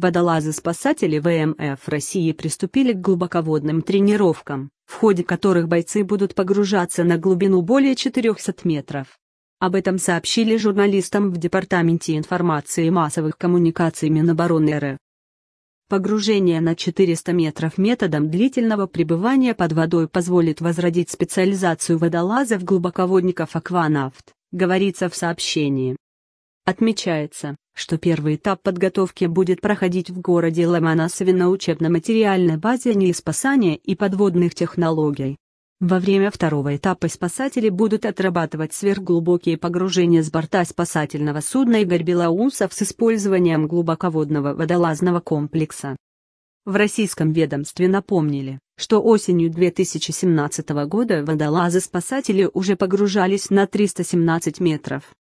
Водолазы-спасатели ВМФ России приступили к глубоководным тренировкам, в ходе которых бойцы будут погружаться на глубину более 400 метров. Об этом сообщили журналистам в Департаменте информации и массовых коммуникаций Минобороны РФ. Погружение на 400 метров методом длительного пребывания под водой позволит возродить специализацию водолазов-глубоководников «Акванафт», говорится в сообщении. Отмечается, что первый этап подготовки будет проходить в городе Ломоносове на учебно-материальной базе неиспасания и подводных технологий. Во время второго этапа спасатели будут отрабатывать сверхглубокие погружения с борта спасательного судна «Игорь Белоусов» с использованием глубоководного водолазного комплекса. В российском ведомстве напомнили, что осенью 2017 года водолазы-спасатели уже погружались на 317 метров.